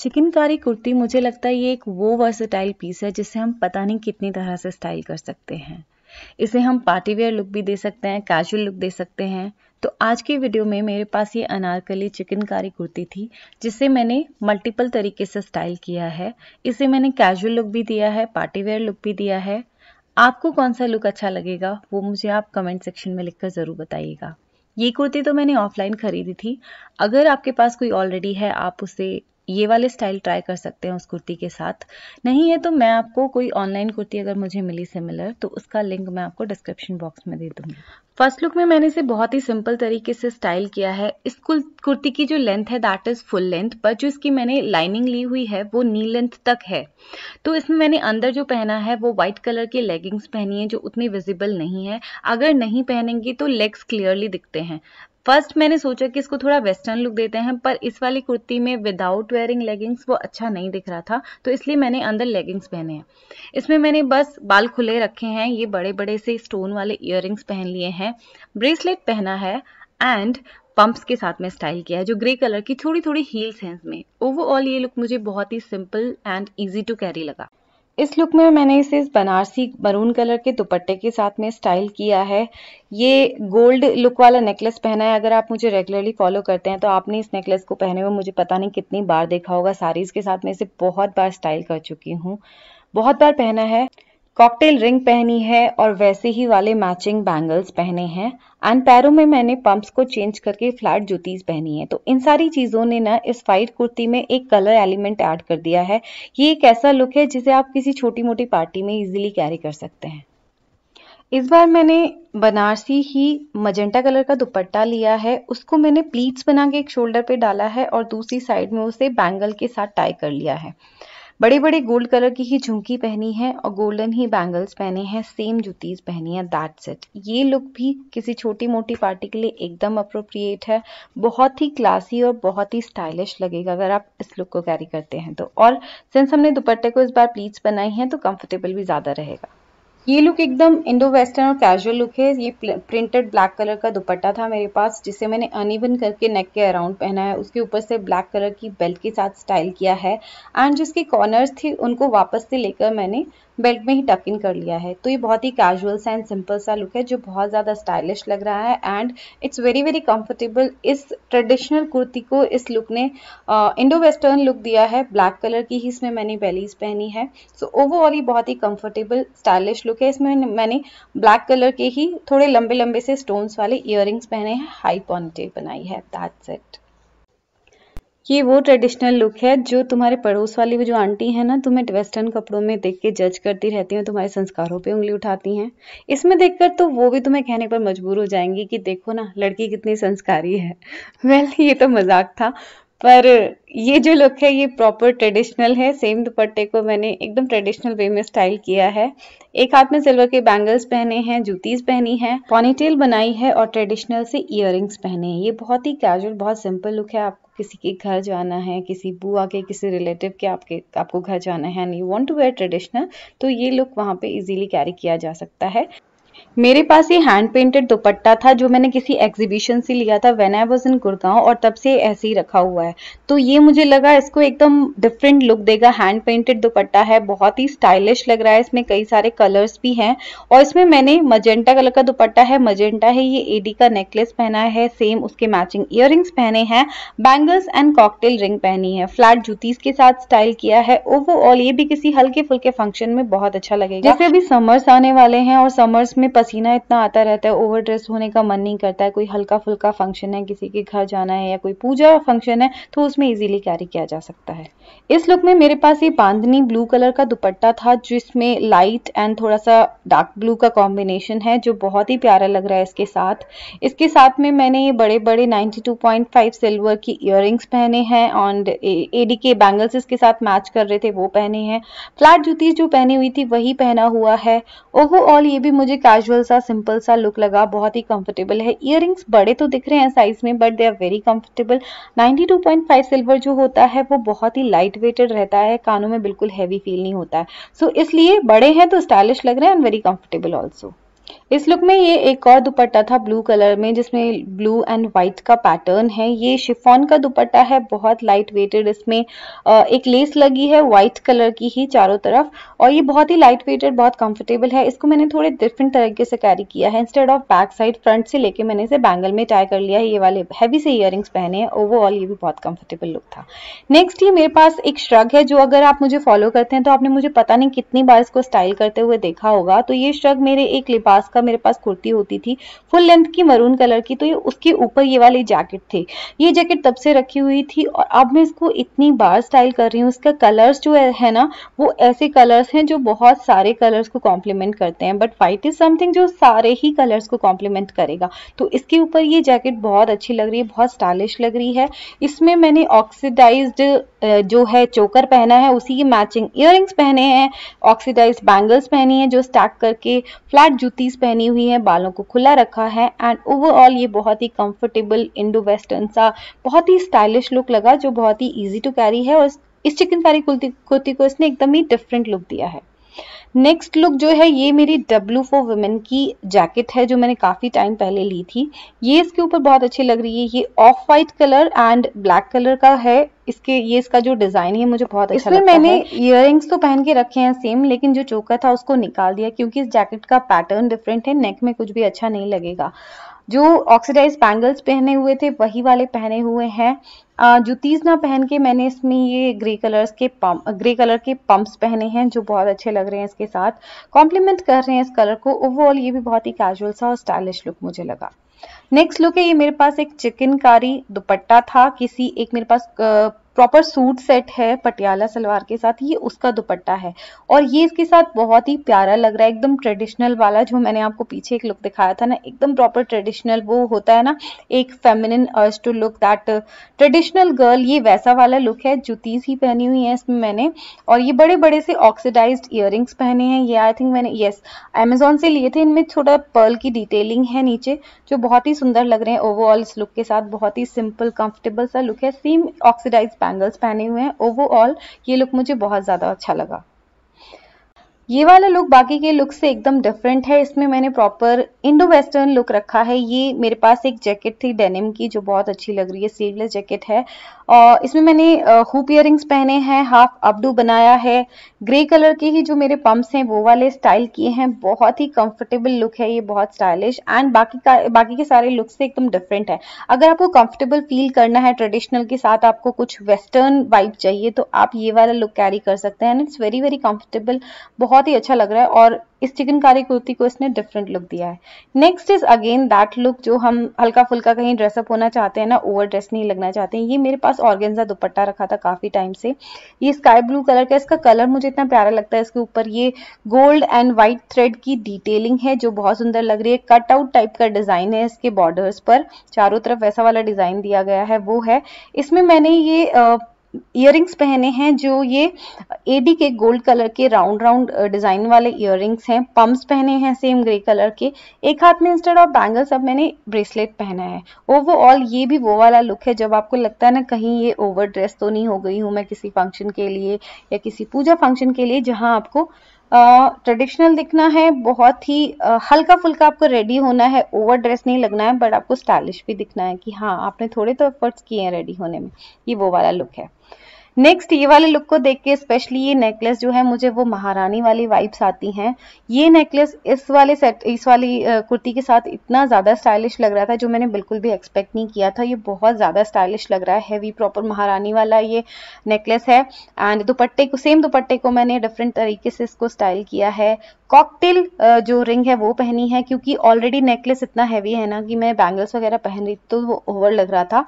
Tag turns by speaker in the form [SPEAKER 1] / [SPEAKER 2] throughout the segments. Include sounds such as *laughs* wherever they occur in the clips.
[SPEAKER 1] चिकनकारी कुर्ती मुझे लगता है ये एक वो वर्सेटाइल पीस है जिसे हम पता नहीं कितनी तरह से स्टाइल कर सकते हैं इसे हम पार्टी वेयर लुक भी दे सकते हैं कैजुअल लुक दे सकते हैं तो आज की वीडियो में मेरे पास ये अनारकली चिकनकारी कुर्ती थी जिसे मैंने मल्टीपल तरीके से स्टाइल किया है इसे मैंने कैजुअल लुक भी दिया है पार्टी वेयर लुक भी दिया है आपको कौन सा लुक अच्छा लगेगा वो मुझे आप कमेंट सेक्शन में लिखकर ज़रूर बताइएगा ये कुर्ती तो मैंने ऑफलाइन खरीदी थी अगर आपके पास कोई ऑलरेडी है आप उसे ये वाले स्टाइल ट्राई कर सकते हैं उस कुर्ती के साथ नहीं है तो मैं आपको कोई ऑनलाइन कुर्ती अगर मुझे मिली सिमिलर तो उसका लिंक मैं आपको डिस्क्रिप्शन बॉक्स में दे दूंगी फर्स्ट लुक में मैंने इसे बहुत ही सिंपल तरीके से स्टाइल किया है इस कुर्ती की जो लेंथ है दैट इज़ फुल लेंथ पर जो इसकी मैंने लाइनिंग ली हुई है वो नी लेंथ तक है तो इसमें मैंने अंदर जो पहना है वो व्हाइट कलर की लेगिंग्स पहनी है जो उतनी विजिबल नहीं है अगर नहीं पहनेंगी तो लेग्स क्लियरली दिखते हैं फर्स्ट मैंने सोचा कि इसको थोड़ा वेस्टर्न लुक देते हैं पर इस वाली कुर्ती में विदाउट वेयरिंग लेगिंग्स वो अच्छा नहीं दिख रहा था तो इसलिए मैंने अंदर लेगिंग्स पहने हैं इसमें मैंने बस बाल खुले रखे हैं ये बड़े बड़े से स्टोन वाले इयर पहन लिए हैं ब्रेसलेट पहना है एंड पम्प्स के साथ में स्टाइल किया है जो ग्रे कलर की थोड़ी थोड़ी हील्स हैं इसमें ओवरऑल ये लुक मुझे बहुत ही simple and easy to carry लगा इस लुक में मैंने इसे इस बनारसी मरून कलर के दुपट्टे के साथ में स्टाइल किया है ये गोल्ड लुक वाला नेकलेस पहना है अगर आप मुझे रेगुलरली फॉलो करते हैं तो आपने इस नेकलेस को पहने हुए मुझे पता नहीं कितनी बार देखा होगा साड़ीज़ के साथ में इसे बहुत बार स्टाइल कर चुकी हूँ बहुत बार पहना है कॉकटेल रिंग पहनी है और वैसे ही वाले मैचिंग बैंगल्स पहने हैं एंड पैरों में मैंने पंप्स को चेंज करके फ्लैट जूतीज पहनी है तो इन सारी चीज़ों ने ना इस वाइट कुर्ती में एक कलर एलिमेंट ऐड कर दिया है ये एक ऐसा लुक है जिसे आप किसी छोटी मोटी पार्टी में इजिली कैरी कर सकते हैं इस बार मैंने बनारसी ही मजेंटा कलर का दुपट्टा लिया है उसको मैंने प्लीट्स बना के एक शोल्डर पे डाला है और दूसरी साइड में उसे बैंगल के साथ टाई कर लिया है बड़े बड़े गोल्ड कलर की ही झुमकी पहनी है और गोल्डन ही बैंगल्स पहने हैं सेम जूतीज पहनी है दैट्स इट ये लुक भी किसी छोटी मोटी पार्टी के लिए एकदम अप्रोप्रिएट है बहुत ही क्लासी और बहुत ही स्टाइलिश लगेगा अगर आप इस लुक को कैरी करते हैं तो और सिंस हमने दुपट्टे को इस बार प्लीट्स बनाई हैं तो कंफर्टेबल भी ज़्यादा रहेगा ये लुक एकदम इंडो वेस्टर्न और कैजुअल लुक है ये प्रिंटेड ब्लैक कलर का दुपट्टा था मेरे पास जिसे मैंने अनइवन करके नेक के अराउंड पहना है उसके ऊपर से ब्लैक कलर की बेल्ट के साथ स्टाइल किया है एंड जिसके कॉर्नर्स थे उनको वापस से लेकर मैंने बेल्ट में ही टक इन कर लिया है तो ये बहुत ही कैजुअल सा एंड सिंपल सा लुक है जो बहुत ज़्यादा स्टाइलिश लग रहा है and it's very very comfortable इस ट्रेडिशनल कुर्ती को इस लुक ने इंडो वेस्टर्न लुक दिया है ब्लैक कलर की ही इसमें मैंने बेलीज पहनी है सो so, ओवरऑल ये बहुत ही कम्फर्टेबल स्टाइलिश लुक है इसमें मैंने ब्लैक कलर के ही थोड़े लंबे लंबे से स्टोन्स वाले ईयर पहने हैं हाई क्वानिटी बनाई है दैट्स इट ये वो ट्रेडिशनल लुक है जो तुम्हारे पड़ोस वाली वो जो आंटी है ना तुम्हें वेस्टर्न कपड़ों में देख के जज करती रहती हैं तुम्हारे संस्कारों पे उंगली उठाती हैं इसमें देखकर तो वो भी तुम्हें कहने पर मजबूर हो जाएंगी कि देखो ना लड़की कितनी संस्कारी है वेल *laughs* well, ये तो मजाक था पर ये जो लुक है ये प्रॉपर ट्रेडिशनल है सेम दुपट्टे को मैंने एकदम ट्रेडिशनल वे में स्टाइल किया है एक हाथ में सिल्वर के बैंगल्स पहने हैं जूतीज पहनी है पॉनीटेल बनाई है और ट्रेडिशनल से इयर पहने हैं ये बहुत ही कैजुअल बहुत सिंपल लुक है आपको किसी के घर जाना है किसी बुआ के किसी रिलेटिव के आपके आपको घर जाना है and you want to wear traditional तो ये लुक वहाँ पे इजीली कैरी किया जा सकता है मेरे पास ये हैंड पेंटेड दुपट्टा था जो मैंने किसी एग्जीबिशन से लिया था when I was in Gurgaon और तब से ऐसे ही रखा हुआ है तो ये मुझे लगा इसको एकदम डिफरेंट लुक देगा हैंड पेंटेड दुपट्टा है बहुत ही स्टाइलिश लग रहा है इसमें कई सारे कलर्स भी हैं और इसमें मैंने मजेंटा कलर का दुपट्टा है मजेंटा है ये एडी का नेकलेस पहना है सेम उसके मैचिंग इयर पहने हैं बैंगल्स एंड कॉकटेल रिंग पहनी है फ्लैट जूतीस के साथ स्टाइल किया है ओवरऑल ये भी किसी हल्के फुल्के फंक्शन में बहुत अच्छा लगेगा जैसे अभी समर्स आने वाले हैं और समर्स में में पसीना इतना आता रहता है ओवर ड्रेस होने का मन नहीं करता है कोई हल्का फुल्का फंक्शन है किसी के घर जाना है या कोई पूजा फंक्शन है तो उसमें इजीली कैरी किया जा सकता है इस लुक में मेरे पास ये बांधनी ब्लू कलर का दुपट्टा था जिसमें लाइट एंड थोड़ा सा डार्क ब्लू का कॉम्बिनेशन है जो बहुत ही प्यारा लग रहा है इसके साथ इसके साथ में मैंने ये बड़े बड़े नाइन्टी सिल्वर की इयर पहने हैं एंड एडी के बैंगल्स इसके साथ मैच कर रहे थे वो पहने हैं फ्लैट जूती जो पहनी हुई थी वही पहना हुआ है ओवरऑल ये भी मुझे कैजुअल सा सिंपल सा लुक लगा बहुत ही कंफर्टेबल है इयर बड़े तो दिख रहे हैं साइज में but they are very comfortable 92.5 silver जो होता है वो बहुत ही लाइट वेटेड रहता है कानों में बिल्कुल हैवी फील नहीं होता है सो so, इसलिए बड़े हैं तो स्टाइलिश लग रहे हैं एंड वेरी कंफर्टेबल ऑल्सो इस लुक में ये एक और दुपट्टा था ब्लू कलर में जिसमें ब्लू एंड व्हाइट का पैटर्न है ये शिफॉन का दुपट्टा है बहुत लाइट वेटेड इसमें एक लेस लगी है वाइट कलर की ही चारों तरफ और ये बहुत ही लाइट वेटेड बहुत कंफर्टेबल है इसको मैंने थोड़े डिफरेंट तरीके से कैरी किया है instead of back side front से लेके मैंने इसे बैंगल में टाई कर लिया है ये वाले हैवी से इयर पहने हैं ओवरऑल ये भी बहुत कंफर्टेबल लुक था नेक्स्ट ये मेरे पास एक श्रग है जो अगर आप मुझे फॉलो करते हैं तो आपने मुझे पता नहीं कितनी बार इसको स्टाइल करते हुए देखा होगा तो ये श्रग मेरे एक लिबास पास का मेरे पास कुर्ती होती थी फुल लेंथ की मरून कलर की तो ये उसके ऊपर ये वाली जैकेट थी ये जैकेट तब से रखी हुई थी और अब मैं इसको इतनी बार स्टाइल कर रही हूँ इसका कलर्स जो है ना वो ऐसे कलर्स हैं जो बहुत सारे कलर्स को कॉम्प्लीमेंट करते हैं बट वाइट इज समथिंग जो सारे ही कलर्स को कॉम्प्लीमेंट करेगा तो इसके ऊपर ये जैकेट बहुत अच्छी लग रही है बहुत स्टाइलिश लग रही है इसमें मैंने ऑक्सीडाइज जो है चोकर पहना है उसी के मैचिंग इयर पहने हैं ऑक्सीडाइज बैंगल्स पहनी है जो स्टैक करके फ्लैट जूती कुर्तीज पहनी हुई है बालों को खुला रखा है एंड ओवरऑल ये बहुत ही कंफर्टेबल इंडो वेस्टर्न सा बहुत ही स्टाइलिश लुक लगा जो बहुत ही ईजी टू कैरी है और इस चिकनकारी कुर्ती को इसने एकदम ही डिफरेंट लुक दिया है नेक्स्ट लुक जो है ये मेरी डब्लू फॉर वुमेन की जैकेट है जो मैंने काफ़ी टाइम पहले ली थी ये इसके ऊपर बहुत अच्छी लग रही है ये off white colour and black colour का है इसके ये इसका जो डिजाइन है मुझे बहुत अच्छा लगता मैंने इयर तो पहन के रखे हैं सेम लेकिन जो चोकर था उसको निकाल दिया क्योंकि इस जैकेट का पैटर्न डिफरेंट है नेक में कुछ भी अच्छा नहीं लगेगा जो ऑक्सीडाइज बैंगल्स पहने हुए थे वही वाले पहने हुए हैं जूतीज ना पहन के मैंने इसमें ये ग्रे कलर्स के पम्प ग्रे कलर के पम्प्स पहने हैं जो बहुत अच्छे लग रहे हैं इसके साथ कॉम्प्लीमेंट कर रहे हैं इस कलर को ओवरऑल ये भी बहुत ही कैजुअल सा और स्टाइलिश लुक मुझे लगा नेक्स्ट लुक है ये मेरे पास एक चिकनकारी दुपट्टा था किसी एक मेरे पास प्रॉपर सूट सेट है पटियाला सलवार के साथ ये उसका दुपट्टा है और ये इसके साथ बहुत ही प्यारा लग रहा है एकदम ट्रेडिशनल वाला जो मैंने आपको पीछे एक लुक दिखाया था ना एकदम प्रॉपर ट्रेडिशनल वो होता है ना एक फेमिनिन अर्स to look that traditional girl ये वैसा वाला लुक है जूतीस ही पहनी हुई है इसमें मैंने और ये बड़े बड़े से ऑक्सीडाइज इयर पहने हैं ये आई थिंक मैंने येस अमेजोन से लिए थे इनमें छोटा पर्ल की डिटेलिंग है नीचे जो बहुत ही सुंदर लग रहे हैं ओवरऑल इस लुक के साथ बहुत ही सिंपल कंफर्टेबल सा लुक है सेम ऑक्सीडाइज बैंगल्स पहने हुए हैं ओवरऑल ये लुक मुझे बहुत ज़्यादा अच्छा लगा ये वाला लुक बाकी के लुक से एकदम डिफरेंट है इसमें मैंने प्रॉपर इंडो वेस्टर्न लुक रखा है ये मेरे पास एक जैकेट थी डेनिम की जो बहुत अच्छी लग रही है स्लीवलेस जैकेट है और इसमें मैंने हुप इयरिंग्स पहने हैं हाफ अपडू बनाया है ग्रे कलर के ही जो मेरे पम्प्स हैं वो वाले स्टाइल किए हैं बहुत ही कंफर्टेबल लुक है ये बहुत स्टाइलिश एंड बाकी का बाकी के सारे लुक से एकदम डिफरेंट है अगर आपको कंफर्टेबल फील करना है ट्रेडिशनल के साथ आपको कुछ वेस्टर्न वाइब चाहिए तो आप ये वाला लुक कैरी कर सकते हैं and it's very very comfortable बहुत बहुत ही अच्छा लग रहा है और इस चिकनकारी कुर्ती को इसने डिफरेंट लुक दिया है next is again that look जो हम हल्का फुल्का कहीं ड्रेसअप होना चाहते हैं ना ओवर ड्रेस नहीं लगना चाहते हैं ये मेरे पास ऑर्गेन्जा दुपट्टा रखा था काफी टाइम से ये स्काई ब्लू कलर का इसका कलर मुझे इतना प्यारा लगता है इसके ऊपर ये गोल्ड एंड व्हाइट थ्रेड की डिटेलिंग है जो बहुत सुंदर लग रही है कट आउट टाइप का डिजाइन है इसके बॉर्डर्स पर चारों तरफ वैसा वाला डिजाइन दिया गया है वो है इसमें मैंने ये आ, इयर पहने हैं जो ये एडी के गोल्ड कलर के राउंड राउंड डिजाइन वाले इयर हैं पम्प्स पहने हैं सेम ग्रे कलर के एक हाथ में इंस्टेड ऑफ बैंगल्स अब मैंने ब्रेसलेट पहना है ओवरऑल ये भी वो वाला लुक है जब आपको लगता है ना कहीं ये ओवर ड्रेस तो नहीं हो गई हूँ मैं किसी फंक्शन के लिए या किसी पूजा फंक्शन के लिए जहाँ आपको ट्रेडिशनल दिखना है बहुत ही हल्का फुल्का आपको रेडी होना है ओवर ड्रेस नहीं लगना है बट आपको स्टाइलिश भी दिखना है कि हाँ आपने थोड़े तो एफर्ट्स किए हैं रेडी होने में ये वो वाला लुक है नेक्स्ट ये वाले लुक को देख के स्पेशली ये नेकलेस जो है मुझे वो महारानी वाली वाइब्स आती हैं ये नेकलेस इस वाले सेट इस वाली कुर्ती के साथ इतना ज़्यादा स्टाइलिश लग रहा था जो मैंने बिल्कुल भी एक्सपेक्ट नहीं किया था ये बहुत ज़्यादा स्टाइलिश लग रहा है हैवी प्रॉपर महारानी वाला ये नेकलेस है एंड दुपट्टे को सेम दुपट्टे को मैंने डिफरेंट तरीके से इसको स्टाइल किया है कॉकटेल जो रिंग है वो पहनी है क्योंकि ऑलरेडी नेकलेस इतना हैवी है ना कि मैं बैंगल्स वगैरह पहन रही तो वो ओवर लग रहा था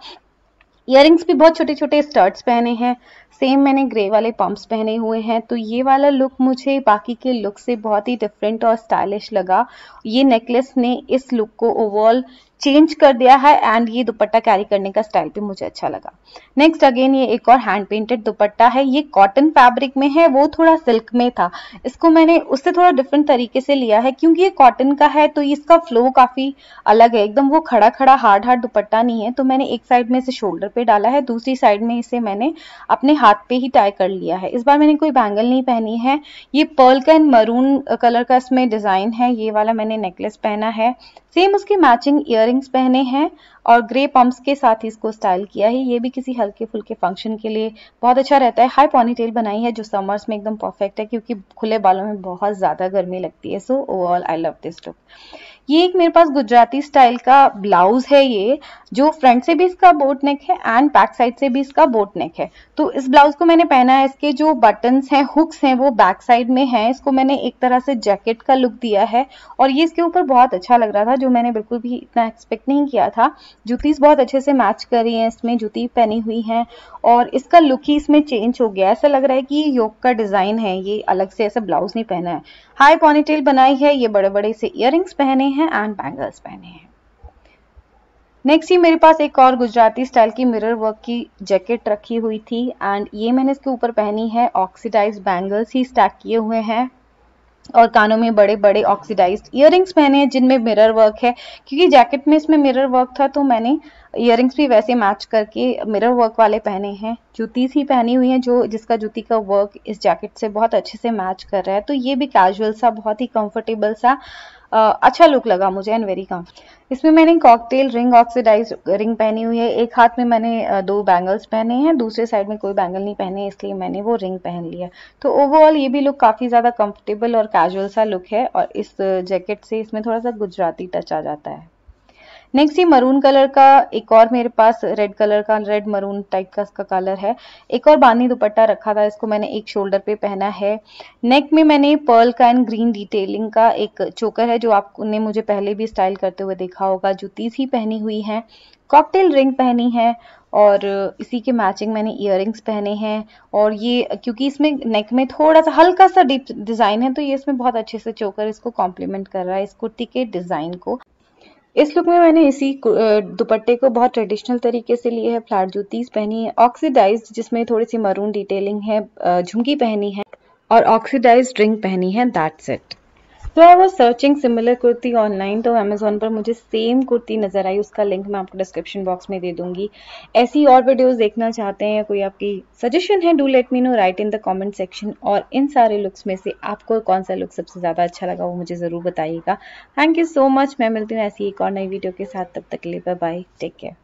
[SPEAKER 1] इयर भी बहुत छोटे छोटे स्टर्ट्स पहने हैं सेम मैंने ग्रे वाले पम्प्स पहने हुए हैं तो ये वाला लुक मुझे बाकी के लुक से बहुत ही डिफरेंट और स्टाइलिश लगा ये नेकलेस ने इस लुक को ओवरऑल चेंज कर दिया है एंड ये दुपट्टा कैरी करने का स्टाइल भी मुझे अच्छा लगा नेक्स्ट अगेन ये एक और हैंड पेंटेड दुपट्टा है ये कॉटन फैब्रिक में है वो थोड़ा सिल्क में था इसको मैंने उससे थोड़ा डिफरेंट तरीके से लिया है क्योंकि ये कॉटन का है तो इसका फ्लो काफी अलग है एकदम वो खड़ा खड़ा हार्ड हार्ड दुपट्टा नहीं है तो मैंने एक साइड में इसे शोल्डर पे डाला है दूसरी साइड में इसे मैंने अपने हाथ पे ही टाई कर लिया है इस बार मैंने कोई बैंगल नहीं पहनी है ये पर्ल का एंड मरून कलर का इसमें डिज़ाइन है ये वाला मैंने नेकलेस पहना है सेम उसके मैचिंग इयर पहने हैं और ग्रे पम्प्स के साथ ही इसको स्टाइल किया है ये भी किसी हल्के फुल्के फंक्शन के लिए बहुत अच्छा रहता है हाई टेल बनाई है जो समर्स में एकदम परफेक्ट है क्योंकि खुले बालों में बहुत ज़्यादा गर्मी लगती है so overall I love this look ये एक मेरे पास गुजराती स्टाइल का ब्लाउज है ये जो फ्रंट से भी इसका बोट नेक है एंड बैक साइड से भी इसका बोट नेक है तो इस ब्लाउज को मैंने पहना है इसके जो बटन्स हैं हुक्स हैं वो बैक साइड में है इसको मैंने एक तरह से जैकेट का लुक दिया है और ये इसके ऊपर बहुत अच्छा लग रहा था जो मैंने बिल्कुल भी इतना एक्सपेक्ट नहीं किया था जूतीस बहुत अच्छे से मैच कर रही है इसमें जूती पहनी हुई है और इसका लुक ही इसमें चेंज हो गया ऐसा लग रहा है कि ये योग का डिज़ाइन है ये अलग से ऐसा ब्लाउज नहीं पहना है हाई पॉनीटेल बनाई है ये बड़े बड़े से इयर पहने हैं हैं एंड बैंगल्स पहने हैं नेक्स्ट ये मेरे पास एक और गुजराती स्टाइल की मिरर वर्क की जैकेट रखी हुई थी एंड ये मैंने इसके ऊपर पहनी है ऑक्सीडाइज बैंगल्स ही स्टैक किए हुए हैं और कानों में बड़े बड़े ऑक्सीडाइज इयर पहने हैं जिनमें मिरर वर्क है क्योंकि जैकेट में इसमें मिरर वर्क था तो मैंने इयर भी वैसे मैच करके मिरर वर्क वाले पहने हैं जूतीस ही पहनी हुई हैं जो जिसका जूती का वर्क इस जैकेट से बहुत अच्छे से मैच कर रहा है तो ये भी कैजुअल सा बहुत ही कंफर्टेबल सा अच्छा लुक लगा मुझे एंड वेरी कम इसमें मैंने कॉकटेल रिंग ऑक्सीडाइज रिंग पहनी हुई है एक हाथ में मैंने दो बैंगल्स पहने हैं दूसरे साइड में कोई बैंगल नहीं पहने इसलिए मैंने वो रिंग पहन लिया तो ओवरऑल ये भी लुक काफ़ी ज़्यादा कंफर्टेबल और कैजुअल सा लुक है और इस जैकेट से इसमें थोड़ा सा गुजराती टच आ जाता है नेक्स्ट ये मरून कलर का एक और मेरे पास रेड कलर का रेड मरून टाइप का इसका कलर है एक और बानी दुपट्टा रखा था इसको मैंने एक शोल्डर पे पहना है नेक में मैंने पर्ल का एंड ग्रीन डिटेलिंग का एक चोकर है जो आपने मुझे पहले भी स्टाइल करते हुए देखा होगा जूतीस ही पहनी हुई है कॉकटेल रिंग पहनी है और इसी के मैचिंग मैंने इयर पहने हैं और ये क्योंकि इसमें नेक में थोड़ा सा हल्का सा डीप डिज़ाइन है तो ये इसमें बहुत अच्छे से चोकर इसको कॉम्प्लीमेंट कर रहा है इस कुर्ती के डिज़ाइन को इस लुक में मैंने इसी दुपट्टे को बहुत ट्रेडिशनल तरीके से लिए है फ्लैट जूतीज पहनी है ऑक्सीडाइज जिसमें थोड़ी सी मरून डिटेलिंग है झुमकी पहनी है और ऑक्सीडाइज ड्रिंक पहनी है दैट सेट तो I was searching similar kurti online तो अमेजोन पर मुझे सेम कुर्ती नज़र आई उसका लिंक मैं आपको डिस्क्रिप्शन बॉक्स में दे दूंगी ऐसी और वीडियोस देखना चाहते हैं या कोई आपकी सजेशन है do let me know right in the comment section और इन सारे लुक्स में से आपको कौन सा लुक सबसे ज़्यादा अच्छा लगा वो मुझे ज़रूर बताइएगा थैंक यू सो मच मैं मिलती हूँ ऐसी एक और नई वीडियो के साथ तब तक ले बाय टेक केयर